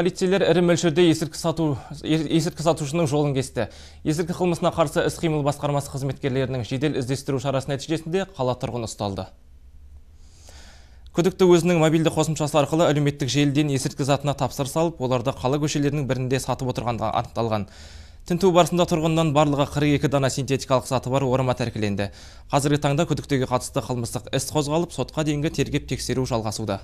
полицейлер ірі мөлшерде есірткі сату есірткі сатушының жолын кесті есірткі қылмысына қарсы іс қимыл басқармасы қызметкерлерінің жедел іздестіру шарасы нәтижесінде қала тұрғыны ұсталды күдікті өзінің мобильді қосымшасы арқылы әлеуметтік желіден есірткі затына тапсырыс алып оларды қала көшелерінің бірінде сатып отырғандығы анықталған тінту барысында тұрғыннан барлығы 42 дана синтетикалық заты бар орама тәркіленді қазіргі таңда күдіктіге қатысты қылмыстық іс қозғалып сотқа дейінгі тергеп тексеру жалғасуда